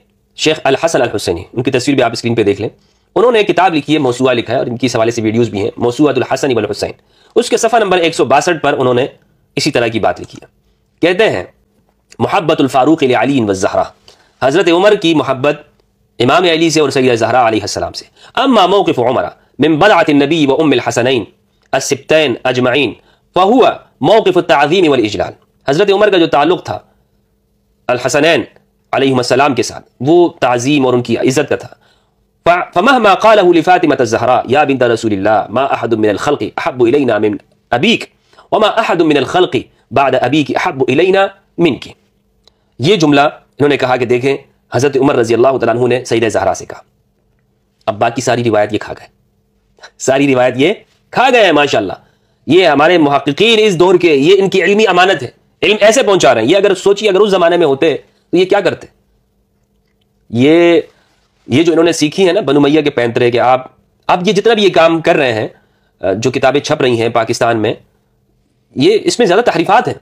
Speaker 1: शेख अल हसन अल हुसैनी उनकी तस्वीर भी आप स्क्रीन पर देख लें उन्होंने एक किताब लिखी है मौसुआ लिखा है और इनकी इस हवाले से वीडियोज भी हैं मौसूआतुल हसन इबन हुसैन उसके सफ़ा नंबर एक पर उन्होंने इसी तरह की बात लिखी है कहते हैं मोहब्बत फ़ारूक अली व जहरा हज़रत उमर की मोहब्बत इमाम अली से और सैद जहरा सलाम से अब अम्मा मौक़ उमरा मिम्बलात नबी व उमिल हसनैन असिप्तैन अजमाइन फ़हुआ मौक़ तज़ीम वल इजलाल हज़रत उमर का जो ताल्लुक़ था अलहसनैन अलैहिस्सलाम के साथ वो तज़ीम और उनकी इज़्ज़त का था फ़महमा क़ालहु लिफ़ातिमत ज़हरा या बिनत रसूलिल्लाह मा अहद मिन अल-खल्क़ि अहब्बु इलैना मिन अबीक वमा अहद मिन अलखलकी बाद अबी की अहब इलैना मिन की ये जुमला इन्होंने कहा कि देखें हज़रत उमर रजी अल्लाह तु ने सईद जहरा से कहा अब बाकी सारी रिवायत ये खा गए सारी रिवायत ये खा गए हैं माशाला ये हमारे महक्कीन इस दौर के ये इनकी इलमी अमानत है इल्म ऐसे पहुंचा रहे हैं ये अगर सोचिए अगर उस जमाने में होते तो ये क्या करते ये ये जो इन्होंने सीखी है ना बनुमैया के पैंतरे के आप अब ये जितना भी ये काम कर रहे हैं जो किताबें छप रही हैं पाकिस्तान में ये इसमें ज़्यादा तहरीफात हैं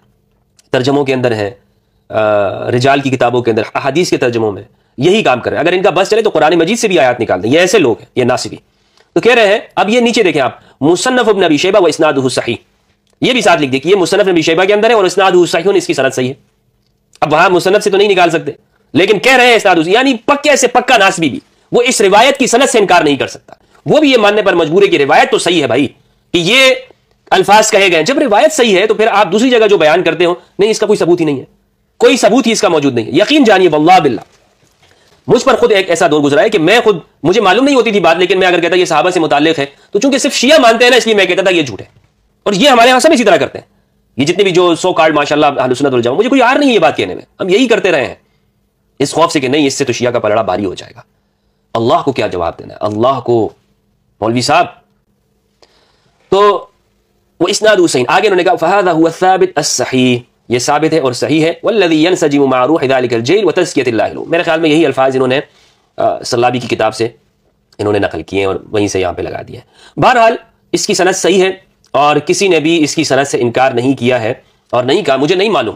Speaker 1: तर्जमों के अंदर हैं रिजाल की किताबों के अंदर अहादीस के तर्जमों में यही काम कर रहे हैं अगर इनका बस चले तो कुरान मजीद से भी आयात निकाल दें ये ऐसे लोग हैं ये नासिबी तो कह रहे हैं अब ये नीचे देखें आप मुसनफ़ अबन अबी शेबा व इसनाद सही ये भी साथ लिख देखिए मुसनफ़ नबी शेबा के अंदर है और इसनाद सही इसकी सनत सही है अब वहां मुसनफ़ से तो नहीं निकाल सकते लेकिन कह रहे हैं इसनाद यानी पक्के से पक्का नासबी भी वो इस रिवायत की सनत से इनकार नहीं कर सकता वो भी ये मानने पर मजबूर है कि रिवायत तो सही है भाई कि ये अल्फाज कहे गए जब रिवायत सही है तो फिर आप दूसरी जगह जो बयान करते हो नहीं इसका कोई सबूत ही नहीं है कोई सबूत ही इसका मौजूद नहीं है यकीन जानिए वल्ला बिल्ला मुझ पर खुद एक ऐसा दौर गुजरा है कि मैं खुद मुझे मालूम नहीं होती थी बात लेकिन मैं अगर कहता ये साहबा से मुतालिक है तो चूंकि सिर्फ शिया मानते हैं ना इसलिए मैं कहता था ये झूठ है और ये हमारे यहां सब इसी तरह करते हैं ये जितने भी जो सो कार्ड माशालासनत हलुसनत मुझे कोई यार नहीं ये बात कहने में हम यही करते रहे हैं इस खौफ से कि नहीं इससे तो शिया का पलड़ा भारी हो जाएगा अल्लाह को क्या जवाब देना है अल्लाह को मौलवी साहब तो वो इसनाद हुसैन आगे उन्होंने कहा फ़हादा हुआ साबित असही ये साबित है और सही है वल्लदी सजीम मारू दालिकल जेल व तज़कियतिल्लाह मेरे ख्याल में यही अल्फाज इन्होंने सलाबी की किताब से इन्होंने नकल किए और वहीं से यहाँ पे लगा दिया बहरहाल इसकी सनत सही है और किसी ने भी इसकी सनत से इनकार नहीं किया है और नहीं कहा मुझे नहीं मालूम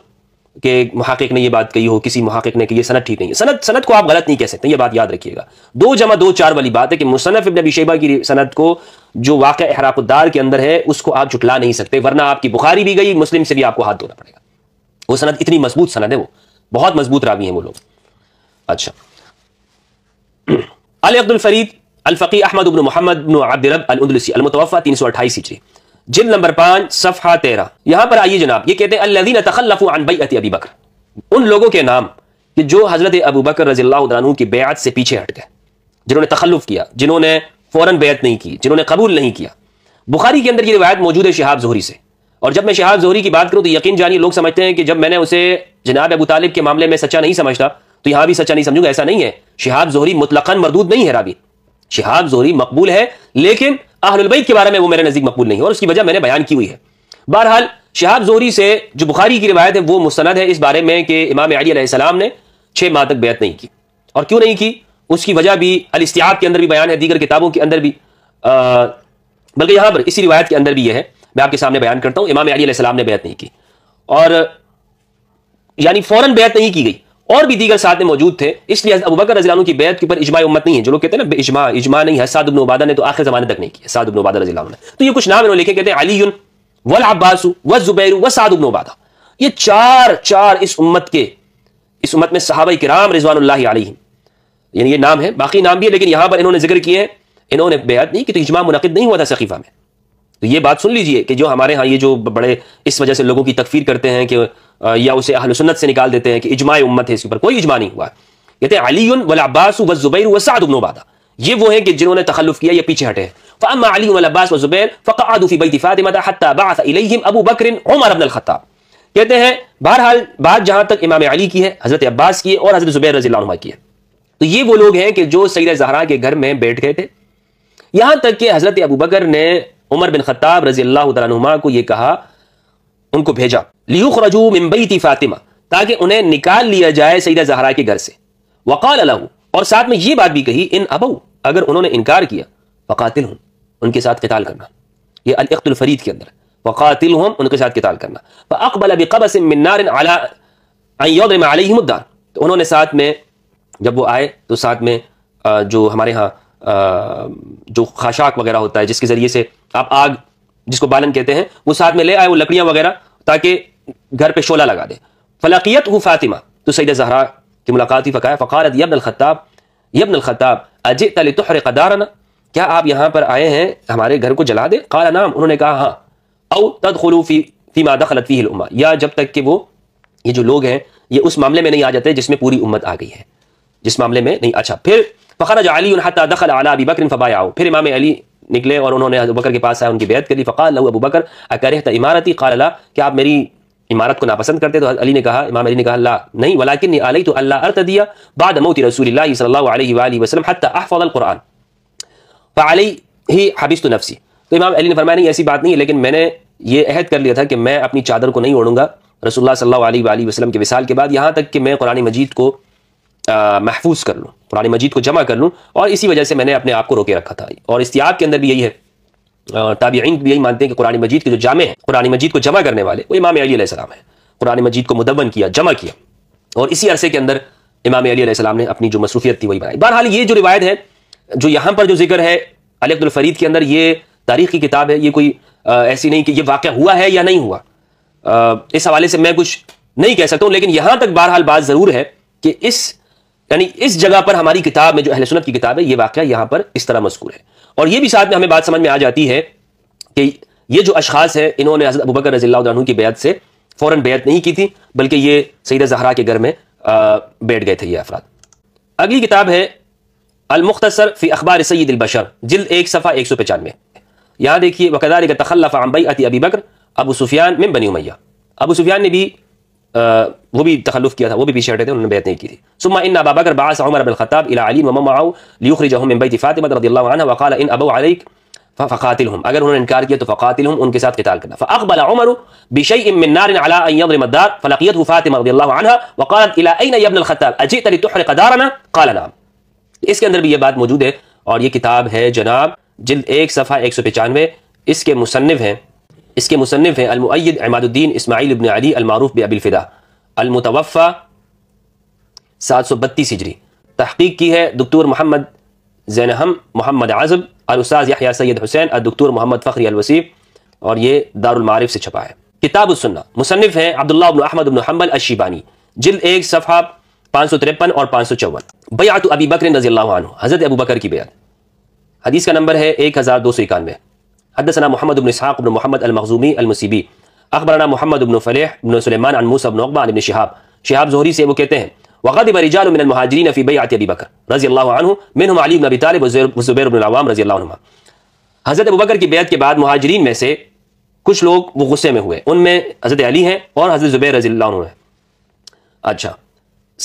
Speaker 1: कि महाकिक ने ये बात कही हो किसी महाकिक ने कि ये सनत ठीक नहीं है सनत सनत को आप गलत नहीं कह सकते ये बात याद रखिएगा दो जमा दो चार वाली बात है कि मुसनफ़ इबन शेबा की सनत को जो वाक़ हरापुद्दार के अंदर है उसको आप जुटला नहीं सकते वरना आपकी बुखारी भी गई मुस्लिम से भी आपको हाथ धोना पड़ेगा वो सनत इतनी मजबूत सनत है वो बहुत मजबूत रावी है वो लोग अच्छा अली अब्दुल फरीद अलफ़ी अहमद उबन मोहम्मद अब्दरब अलमतवा तीन सौ अट्ठाईस जिल नंबर पांच सफहा तेरह यहां पर आइए जनाब ये कहते हैं अल्लादीन अबी बकर उन लोगों के नाम कि जो हजरत अबू बकर रजील्ला की बेत से पीछे हट गए जिन्होंने तखल्लुफ किया जिन्होंने फौरन बेअत नहीं की जिन्होंने कबूल नहीं किया बुखारी के अंदर ये रिवायत मौजूद है शहाब जोहरी से और जब मैं शहाब जोहरी की बात करूं तो यकीन जानिए लोग समझते हैं कि जब मैंने उसे जनाब अबू तालिब के मामले में सच्चा नहीं समझता तो यहां भी सच्चा नहीं समझूंगा ऐसा नहीं है शहाब जोहरी मुतलकन मरदूद नहीं है राबी शहाब जोहरी मकबूल है लेकिन अहलबैत के बारे में वो मेरे नजदीक मकबूल नहीं है और उसकी वजह मैंने बयान की हुई है बहरहाल शहाब जोरी से जो बुखारी की रिवायत है वो मुस्ंद है इस बारे में कि इमाम अली सलाम ने छः माह तक बेत नहीं की और क्यों नहीं की उसकी वजह भी अलस्तियाब के अंदर भी बयान है दीगर किताबों के अंदर भी बल्कि यहाँ पर इसी रिवायत के अंदर भी यह है मैं आपके सामने बयान करता हूँ इमाम अली सलाम ने बेत नहीं की और यानी फ़ौरन बेत नहीं की गई और भी दीगर साथ में मौजूद थे इसलिए अबू बकर रजीला की बेत के ऊपर इजमा उम्मत नहीं है जो लोग कहते हैं ना इजमा इजमा नहीं है साद उबादा ने तो आखिर जमाने तक नहीं किया साद उबादा रजीला ने तो ये कुछ नाम इन्होंने लिखे कहते हैं अली वल अब्बासू व जुबैर व साद उबादा ये चार चार इस उम्मत के इस उम्मत में साहब कराम रिजवान यानी ये नाम है बाकी नाम भी है लेकिन यहां पर इन्होंने जिक्र किए हैं इन्होंने बेहद नहीं कि तो इजमा मुनद नहीं हुआ था सकीफा में तो ये बात सुन लीजिए कि जो हमारे यहाँ ये जो बड़े इस वजह से लोगों की तकफीर करते हैं कि या उसे अहल सुन्नत से निकाल देते हैं कि इजमाय उम्मत है इसके ऊपर कोई इजमा नहीं हुआ कहते हैं अली वल अब्बास व जुबैर व साद उबादा ये वो है कि जिन्होंने तखलुफ किया ये पीछे हटे कहते हैं बहरहाल बात जहां तक इमाम अली की है हजरत अब्बास की है और हजरत जुबैर रजी की है तो ये वो लोग हैं कि जो सैद जहरा के घर में बैठ गए थे यहां तक कि हजरत अबू बकर ने उमर बिन खत्ताब रजी अल्लाह को यह कहा उनको भेजा लियुख रजू मुंबई थी फातिमा ताकि उन्हें निकाल लिया जाए सईदा जहरा के घर से वकाल अलहू और साथ में ये बात भी कही इन अब अगर उन्होंने इनकार किया वकातिल हूं उनके साथ कताल करना ये अलख्तुलफरीद के अंदर वकातिल हम उनके साथ कताल करना अकबल अब कब से मिनारे मुद्दा तो उन्होंने साथ में जब वो आए तो साथ में जो हमारे यहाँ जो खाशाक वगैरह होता है जिसके ज़रिए से आप आग जिसको बालन कहते हैं वो साथ में ले आए वो लकड़ियां वगैरह ताकि घर पे शोला लगा दे फलाकियत हु फातिमा तो सैद जहरा की मुलाकात ही फ़काया फ़कारत यबन अलखताब यबन अलखताब अजय तल हर कदारना क्या आप यहाँ पर आए हैं हमारे घर को जला दे काला नाम उन्होंने कहा हाँ औ तद खलूफ़ी फ़ीमा दखलत फ़ी उमा या जब तक कि वो ये जो लोग हैं ये उस मामले में नहीं आ जाते जिसमें पूरी उम्मत आ गई है जिस मामले में नहीं अच्छा फिर फ़खर अली दखल अला अबी बकर फ़बाया फिर इमाम अली निकले और उन्होंने अबू बकर के पास आया उनकी बेहद के लिए फ़काल अबू बकर इमारत इमारती काला कि आप मेरी इमारत को नापसंद करते तो अली ने कहा इमाम अली ने कहा अल्लाह नहीं वलाकिन ने तो अल्लाह अर्थ दिया बाद मौत रसूल वसलम कुरान फ़ाली ही हबिस तो नफसी तो इमाम अली ने फरमाया नहीं ऐसी बात नहीं है लेकिन मैंने ये अहद कर लिया था कि मैं अपनी चादर को नहीं ओढ़ूंगा रसोल्ला सल्ला वसलम के विसाल के बाद यहाँ तक कि मैं कुरानी मजीद को महफूज कर लूँ पुरानी मजीद को जमा कर लूँ और इसी वजह से मैंने अपने आप को रोके रखा था और इस्तियाब के अंदर भी यही है ताबीन भी यही मानते हैं कि कुरानी मजीद के जो जामे हैं कुरानी मजीद को जमा करने वाले वो इमाम अलीसम है क़ुरानी मजीद को मुदवन किया जमा किया और इसी अरसे के अंदर इमाम अलीसम ने अपनी जो मसरूफियत थी वही बनाई बहरहाल ये जो रिवायत है जो यहाँ पर जो जिक्र है अलीफरीद के अंदर ये तारीख की किताब है ये कोई ऐसी नहीं कि यह वाक़ हुआ है या नहीं हुआ इस हवाले से मैं कुछ नहीं कह सकता हूँ लेकिन यहाँ तक बहरहाल बात ज़रूर है कि इस यानी इस जगह पर हमारी किताब में जो अहल सुनत की किताब है ये वाक़ यहाँ पर इस तरह मजकूर है और ये भी साथ में हमें बात समझ में आ जाती है कि ये जो अशास है इन्होंने हजरत अबूबकर रजील्ला की बेयत से फ़ौरन बेयत नहीं की थी बल्कि ये सईद जहरा के घर में बैठ गए थे ये अफराद अगली किताब है अलमुख्तसर फ़ी अखबार सैद अलबशर जिल्द एक सफ़ा एक सौ पचानवे यहाँ देखिए वकदार तखल्लफ़ अम्बई अति अबी बकर अबू सुफियान में बनी उमैया अबू सुफियान ने भी वो भी तखलुफ किया था वो भी पीछे हटे थे उन्होंने बेहत नहीं की थी सुमा इन अबा अगर बास उमर अब खताब इला अली ममा माऊ लियुखरी जहम मिन बैति फातिमा रदियल्लाहु अन्हा वकाल इन अबू अलैक फ़कातिलहुम अगर उन्होंने इनकार किया तो फ़ातिल फ़कातिलहुम उनके साथ कताल करना फ़अक़बल उमर बिशई मिन नारिन अला अन यदरिम अद्दार फ़लक़ियतहु फातिमा रदियल्लाहु अन्हा वक़ालत इला अयन या इब्न अल-ख़त्ताब अजीत लितुहरिक़ दारना इसके अंदर भी ये बात मौजूद है और ये किताब है जनाब जिल्द एक सफ़ा एक सौ पचानवे इसके मुसनफ़ हैं इसके मुसनफ़ हैं अलमुद अहमदुद्दीन इसमाइल इबन अली अलमारूफ फ़िदा अलमतवफ़ा सात सौ बत्तीस हिजरी तहकीक की है दकतूर मोहम्मद जैनहम मोहम्मद आज़ब अलसाज या सैद हुसैन और मोहम्मद फ़खरी अलवसी और ये दारमारफ़ से छपा है किताब सुनना मुसनफ़ हैं अब्दुल्ला अहमद इबन हम्बल अशीबानी जिल एक सफ़ा पाँच सौ तिरपन और पाँच सौ चौवन बयात अबी बकर नज़ील हज़रत अबू बकर की बयात हदीस का नंबर है एक हज़ार दो सौ इक्यानवे हदसना मोहम्मद बन इसहाक बन मोहम्मद अलमखजूमी अलमसीबी अखबरना मोहम्मद बन फलेह बन सलेमान अन मूसा बन उकबा अन शिहाब शिहाब जोहरी से वो कहते हैं वक़द बरिजाल मिन महाजरीन फ़ी बैत अबी बकर रजी अल्लाह अनहु मिनहुम अली बिन अबी तालिब ज़ुबैर बिन अवाम रजी अल्लाह अन्हुमा हज़रत अबू बकर की बैत के बाद महाजरीन में से कुछ लोग वो गुस्से में हुए उनमें हज़रत अली हैं और हज़रत ज़ुबैर रजी अल्लाह हैं अच्छा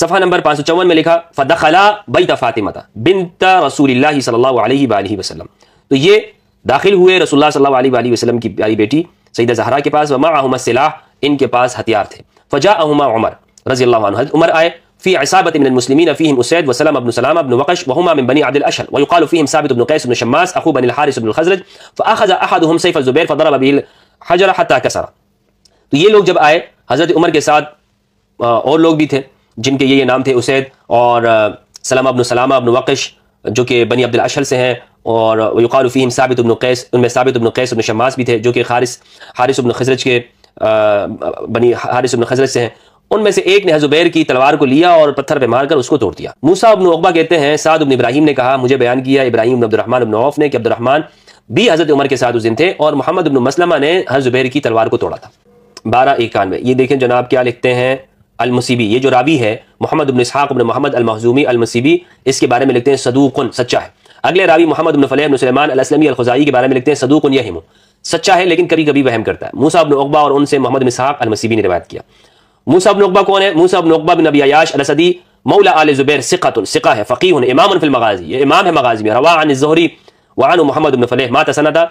Speaker 1: सफ़ा नंबर पाँच सौ चौवन में लिखा फ़दखला बैत फ़ातिमा बिनता रसूल सल्ला वसलम तो ये दाखिल हुए रसुल्ला सल्ला वसलम की प्यारी बेटी सईद जहरा के पास वमा अहमद सिलाह इनके पास हथियार थे फजा अहमा उमर रजी उमर आए في असाबत من المسلمين فيهم उसैद وسلم ابن سلام ابن وقش وهما من بني عبد अशर ويقال فيهم साबित अबन قيس अबन شماس अखू बन हारिस अबन الخزرج फ़अख़ज़ अहद سيف الزبير فضرب به الحجر حتى كسر تو یہ ये लोग जब आए हज़रत उमर के साथ और लोग भी थे जिनके ये ये नाम थे उसैद और सलाम अबन सलामा अबन वक़श जो कि बनी अब्दुल अशर से हैं और वक़ाल साबित इबन कैस उनमें साबित इबन कैस अब्न शमास भी थे जो कि हारिस हारिस अब्न खजरज के बनी हारिस अब्न खजरज से हैं उनमें से एक ने हजुबैर की तलवार को लिया और पत्थर पर मारकर उसको तोड़ दिया मूसा अबन अकबा कहते हैं साद उबन इब्राहिम ने कहा मुझे बयान किया इब्राहिम अब्दुल रहमान अबन औफ ने कि अब्दुलरहमान भी हज़रत उमर के साथ उस दिन थे और मोहम्मद अबन मसलमा ने हजुबैर की तलवार को तोड़ा था बारह इक्यानवे ये देखें जनाब क्या लिखते हैं अलमसीबी ये जो रावी है मोहम्मद अबन इसहाक़ अबन मोहम्मद अलमहजूमी अलमसीबी इसके बारे में लिखते हैं सदूकन सच्चा है अगले रावी मोहम्मद फलेम अलखजाई के बारे में लिखते हैं सदूक उन यही सच्चा है लेकिन कभी कभी वहम करता है मूसा अबन अकबा और उनसे मोहम्मद मिसाक अलमसीबी ने रवायत किया मूसा अबन अकबा कौन है मूसा अबन अकबा बिन नबी अयाश अलसदी मौला आल जुबैर सिकतुन सिका है फकी उन इमाम फिल मगाजी ये इमाम है मगाजी में रवा अन जहरी वान मोहम्मद बिन फलेह मात सनदा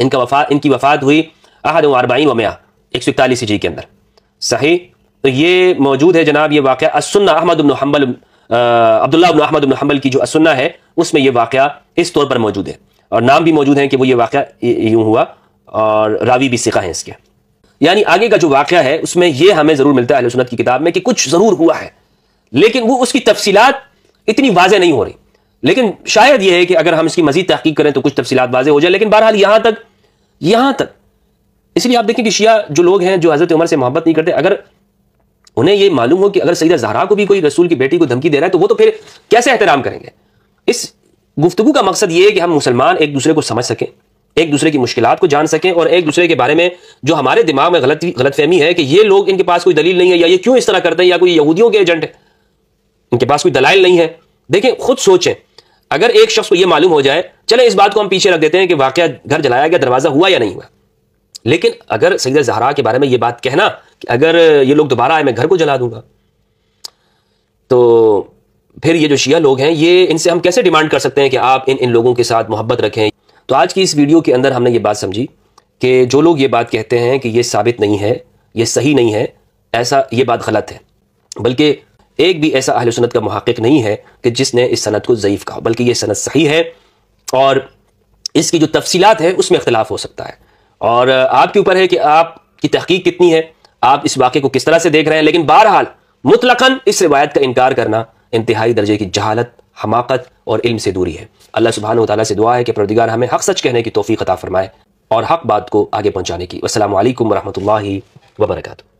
Speaker 1: इनका वफा इनकी वफात हुई अहद अरबाइन वम्या एक सौ इकतालीस जी के अंदर सही तो ये मौजूद है जनाब ये वाक़ असन्ना अहमद बिन हम्बल अब्दुल्ला अहमद इबन की जो असन्ना है उसमें यह वाक़ इस तौर पर मौजूद है और नाम भी मौजूद है कि वो ये वाक़ यूँ हुआ और रावी भी सिका है इसके यानी आगे का जो वाक़ है उसमें यह हमें ज़रूर मिलता है सुनत की किताब में कि कुछ ज़रूर हुआ है लेकिन वो उसकी तफसीत इतनी वाजह नहीं हो रही लेकिन शायद यह है कि अगर हम इसकी मजीद तहकीक करें तो कुछ तफसीत वाजे हो जाए लेकिन बहरहाल यहां तक यहां तक इसलिए आप देखें कि शिया जो लोग हैं जो हज़रत उमर से मोहब्बत नहीं करते अगर उन्हें यह मालूम हो कि अगर सईदा जहरा को भी कोई रसूल की बेटी को धमकी दे रहा है तो वो तो फिर कैसे एहतराम करेंगे इस गुफ्तु का मकसद ये है कि हम मुसलमान एक दूसरे को समझ सकें एक दूसरे की मुश्किल को जान सकें और एक दूसरे के बारे में जो हमारे दिमाग में गलत गलत फहमी है कि ये लोग इनके पास कोई दलील नहीं है या ये क्यों इस तरह करते हैं या कोई यहूदियों के एजेंट है इनके पास कोई दलाइल नहीं है देखें खुद सोचें अगर एक शख्स को यह मालूम हो जाए चले इस बात को हम पीछे रख देते हैं कि वाकया घर जलाया गया दरवाजा हुआ या नहीं हुआ लेकिन अगर सईदा जहरा के बारे में ये बात कहना कि अगर ये लोग दोबारा आए मैं घर को जला दूंगा तो फिर ये जो शिया लोग हैं ये इनसे हम कैसे डिमांड कर सकते हैं कि आप इन इन लोगों के साथ मोहब्बत रखें तो आज की इस वीडियो के अंदर हमने ये बात समझी कि जो लोग ये बात कहते हैं कि ये साबित नहीं है ये सही नहीं है ऐसा ये बात गलत है बल्कि एक भी ऐसा अहल सुनत का महक़ नहीं है कि जिसने इस सनत को ज़यीफ़ कहा बल्कि ये सनत सही है और इसकी जो तफसीत है उसमें अख्तिलाफ़ हो सकता है और आपके ऊपर है कि आपकी तहकीक कितनी है आप इस वाक्य को किस तरह से देख रहे हैं लेकिन बहरहाल मुतलकन इस रिवायत का इनकार करना इंतहाई दर्जे की जहालत हमाकत और इल्म से दूरी है अल्लाह सुबहान तला से दुआ है कि परदिगार हमें हक सच कहने की तोफ़ी अता फरमाए और हक बात को आगे पहुँचाने की असल वरहमल वबरकू